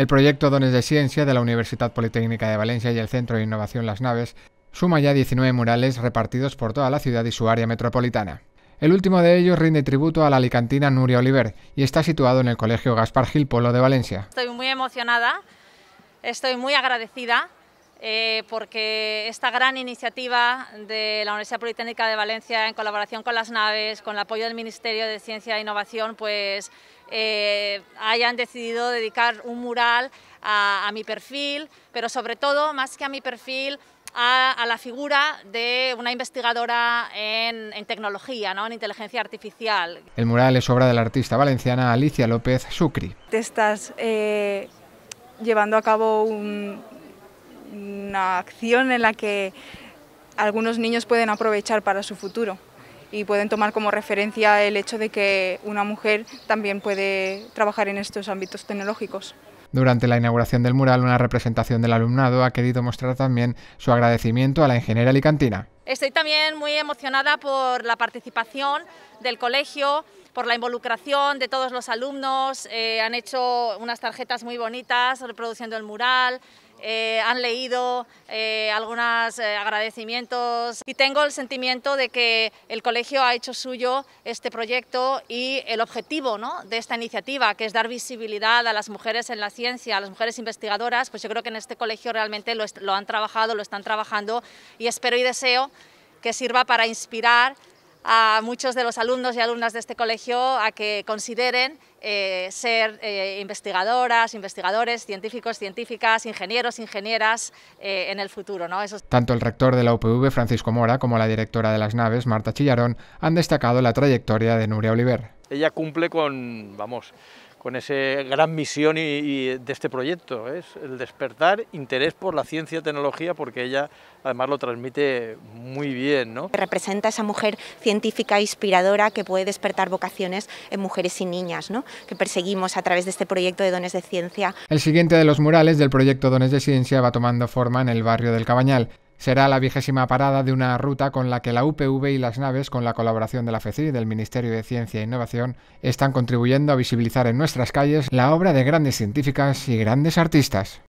El proyecto Dones de Ciencia de la Universidad Politécnica de Valencia y el Centro de Innovación Las Naves suma ya 19 murales repartidos por toda la ciudad y su área metropolitana. El último de ellos rinde tributo a la alicantina Nuria Oliver y está situado en el Colegio Gaspar Gil Polo de Valencia. Estoy muy emocionada, estoy muy agradecida eh, porque esta gran iniciativa de la Universidad Politécnica de Valencia en colaboración con las naves, con el apoyo del Ministerio de Ciencia e Innovación, pues eh, hayan decidido dedicar un mural a, mi perfil, pero sobre todo, más que a mi perfil, a, la figura de una investigadora en, tecnología, ¿no? en inteligencia artificial. El mural es obra de la artista valenciana Alicia López Sucri. Te estás eh, llevando a cabo un, una acción en la que algunos niños pueden aprovechar para su futuro y pueden tomar como referencia el hecho de que una mujer también puede trabajar en estos ámbitos tecnológicos. Durante la inauguración del mural, una representación del alumnado ha querido mostrar también su agradecimiento a la ingeniera alicantina. Estoy también muy emocionada por la participación del colegio, por la involucración de todos los alumnos. Eh, han hecho unas tarjetas muy bonitas reproduciendo el mural, eh, han leído eh, algunos eh, agradecimientos y tengo el sentimiento de que el colegio ha hecho suyo este proyecto y el objetivo de esta iniciativa, que es dar visibilidad a las mujeres en la ciencia, a las mujeres investigadoras, pues yo creo que en este colegio realmente lo han trabajado, lo están trabajando y espero y deseo que sirva para inspirar a muchos de los alumnos y alumnas de este colegio a que consideren eh, ser eh, investigadoras, investigadores, científicos, científicas, ingenieros, ingenieras eh, en el futuro. ¿no? Tanto el rector de la UPV, Francisco Mora, como la directora de las naves, Marta Chillarón, han destacado la trayectoria de Nuria Oliver. Ella cumple con, vamos, con esa gran misión y, de este proyecto, es el despertar interés por la ciencia y tecnología, porque ella además lo transmite muy bien. Representa esa mujer científica e inspiradora que puede despertar vocaciones en mujeres y niñas, ¿no? que perseguimos a través de este proyecto de Dones de Ciencia. El siguiente de los murales del proyecto Dones de Ciencia va tomando forma en el barrio del Cabañal. Será la vigésima parada de una ruta con la que la UPV y las naves, con la colaboración de la FECI y del Ministerio de Ciencia e Innovación, están contribuyendo a visibilizar en nuestras calles la obra de grandes científicas y grandes artistas.